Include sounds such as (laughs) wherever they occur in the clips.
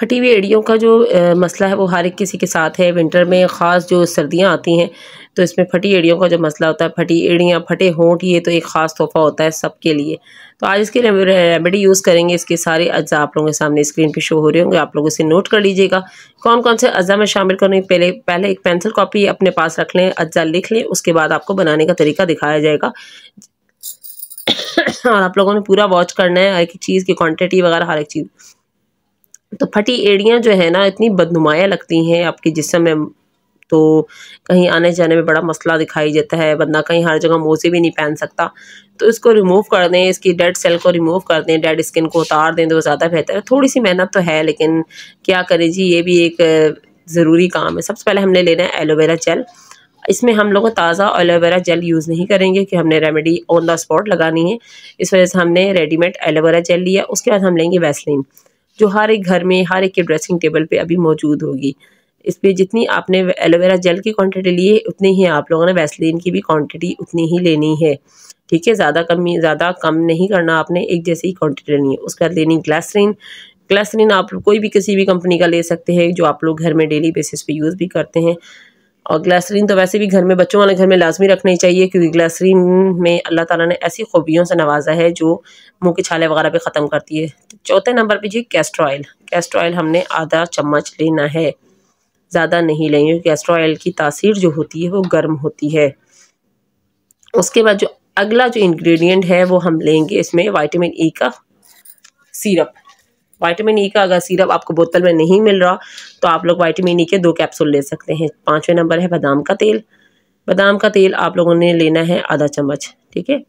फटी हुई एड़ियों का जो मसला है वो हर एक किसी के साथ है विंटर में ख़ास जो सर्दियाँ आती हैं तो इसमें फटी एड़ियों का जो मसला होता है फटी एड़ियाँ फटे होंठ ये तो एक ख़ास तोहफ़ा होता है सबके लिए तो आज इसके रेमेडी यूज़ करेंगे इसके सारे अज्जा आप लोगों के सामने स्क्रीन पे शो हो रहे होंगे आप लोग इसे नोट कर लीजिएगा कौन कौन से अज्जा में शामिल करें पहले पहले एक पेंसिल कॉपी अपने पास रख लें अज्जा लिख लें उसके बाद आपको बनाने का तरीका दिखाया जाएगा और आप लोगों ने पूरा वॉच करना है हर एक चीज़ की क्वांटिटी वगैरह हर एक चीज़ तो फटी एड़ियाँ जो है ना इतनी बदनुमाया लगती हैं आपके जिसम में तो कहीं आने जाने में बड़ा मसला दिखाई देता है बंदा कहीं हर जगह मोजे भी नहीं पहन सकता तो इसको रिमूव कर दें इसकी डेड सेल को रिमूव कर दें डेड स्किन को उतार दें तो ज़्यादा बेहतर है थोड़ी सी मेहनत तो है लेकिन क्या करें जी ये भी एक ज़रूरी काम है सबसे पहले हमने लेना है एलोवेरा जेल इसमें हम लोग ताज़ा एलोवेरा जेल यूज़ नहीं करेंगे कि हमने रेमेडी ऑन द स्पॉट लगानी है इस वजह से हमने रेडीमेड एलोवेरा जेल लिया उसके बाद हम लेंगे वैसलिन जो हर एक घर में हर एक के ड्रेसिंग टेबल पे अभी मौजूद होगी इस पर जितनी आपने एलोवेरा जेल की क्वांटिटी ली है उतनी ही आप लोगों ने वैसलिन की भी क्वांटिटी उतनी ही लेनी है ठीक है ज़्यादा कम ज़्यादा कम नहीं करना आपने एक जैसी ही क्वान्टिटी लेनी है उसके बाद लेनी ग्लासरीन ग्लासरीन आप कोई भी किसी भी कंपनी का ले सकते हैं जो आप लोग घर में डेली बेसिस पे यूज़ भी करते हैं और ग्लासरीन तो वैसे भी घर में बच्चों वाले घर में लाजमी रखनी चाहिए क्योंकि ग्लासरीन में अल्लाह ताला ने ऐसी खूबियों से नवाजा है जो मुंह के छाले वगैरह पे ख़त्म करती है चौथे नंबर पे जी कैस्टर ऑयल कैस्टर ऑयल हमने आधा चम्मच लेना है ज़्यादा नहीं लेंगे क्योंकि कैस्टर ऑयल की तासीर जो होती है वो गर्म होती है उसके बाद जो अगला जो इंग्रेडिएंट है वो हम लेंगे इसमें वाइटामिन ई e का सीरप वाइटामिन ई का अगर सीरप आपको बोतल में नहीं मिल रहा तो आप लोग वाइटामिन ई e के दो कैप्सूल ले सकते हैं पाँचवें नंबर है बादाम का तेल बादाम का तेल आप लोगों ने लेना है आधा चम्मच ठीक है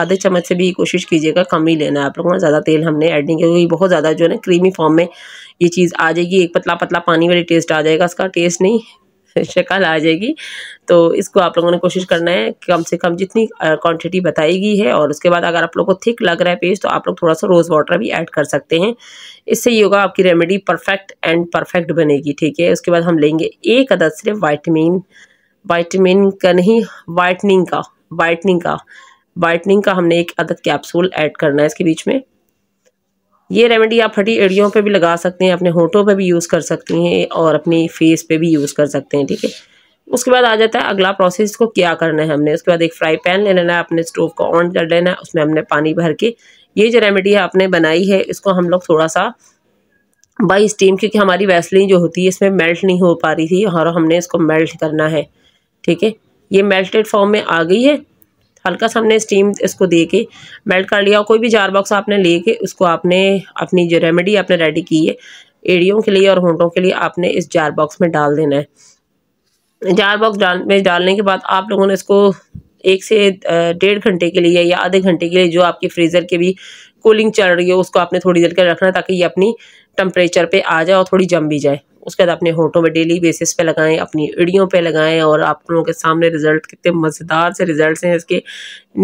आधे चम्मच से भी कोशिश कीजिएगा कम ही लेना है आप लोगों ज़्यादा तेल हमने ऐड नहीं किया क्योंकि बहुत ज़्यादा जो है ना क्रीमी फॉर्म में ये चीज़ आ जाएगी एक पतला पतला पानी वाली टेस्ट आ जाएगा इसका टेस्ट नहीं (laughs) शक्ल आ जाएगी तो इसको आप लोगों ने कोशिश करना है कम से कम जितनी क्वांटिटी बताई गई है और उसके बाद अगर आप लोगों को थिक लग रहा है पेस्ट तो आप लोग थोड़ा सा रोज़ वाटर भी ऐड कर सकते हैं इससे ये होगा आपकी रेमेडी परफेक्ट एंड परफेक्ट बनेगी ठीक है उसके बाद हम लेंगे एक अदद सिर्फ वाइटमिन वाइटमिन का नहीं वाइटनिंग का वाइटनिंग का वाइटनिंग का हमने एक अदद कैप्सूल ऐड करना है इसके बीच में ये रेमेडी आप फटी एड़ियों पे भी लगा सकते हैं अपने होठों पे भी यूज़ कर सकती हैं और अपनी फेस पे भी यूज़ कर सकते हैं ठीक है उसके बाद आ जाता है अगला प्रोसेस को क्या करना है हमने उसके बाद एक फ्राई पैन ले लेना है अपने स्टोव को ऑन कर लेना है उसमें हमने पानी भर के ये जो रेमेडी है आपने बनाई है इसको हम लोग थोड़ा सा बाई स्टीम क्योंकि हमारी वैसलिन जो होती है इसमें मेल्ट नहीं हो पा रही थी और हमने इसको मेल्ट करना है ठीक है ये मेल्टेड फॉर्म में आ गई है हल्का सा हमने स्टीम इसको दे के मेल्ट कर लिया और कोई भी जार बॉक्स आपने ले के उसको आपने अपनी जो रेमेडी आपने रेडी की है एड़ियों के लिए और होंटों के लिए आपने इस जार बॉक्स में डाल देना है जार बॉक्स डाल में डालने के बाद आप लोगों ने इसको एक से डेढ़ घंटे के लिए या आधे घंटे के लिए जो आपके फ्रीज़र के भी कूलिंग चल रही हो उसको आपने थोड़ी देर के रखना ताकि ये अपनी टम्परेचर पे आ जाए और थोड़ी जम भी जाए उसके बाद अपने होठों में डेली बेसिस पे लगाएं अपनी इड़ियों पे लगाएं और आप लोगों के सामने रिजल्ट कितने मज़ेदार से रिजल्ट्स हैं इसके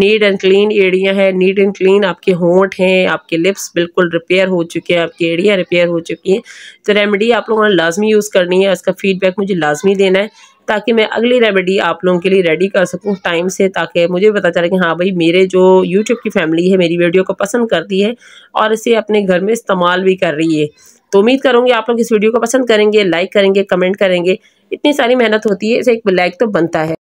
नीट एंड क्लीन एड़ियाँ हैं नीट एंड क्लीन आपके होंठ हैं आपके लिप्स बिल्कुल रिपेयर हो चुके हैं आपकी एड़ियाँ रिपेयर हो चुकी हैं तो रेमेडी आप लोगों ने लाजमी यूज़ करनी है इसका फीडबैक मुझे लाजमी देना है ताकि मैं अगली रेमेडी आप लोगों के लिए रेडी कर सकूं टाइम से ताकि मुझे पता चले कि हाँ भाई मेरे जो यूट्यूब की फैमिली है मेरी वीडियो को पसंद करती है और इसे अपने घर में इस्तेमाल भी कर रही है तो उम्मीद करूंगी आप लोग इस वीडियो को पसंद करेंगे लाइक करेंगे कमेंट करेंगे इतनी सारी मेहनत होती है इसे एक लाइक तो बनता है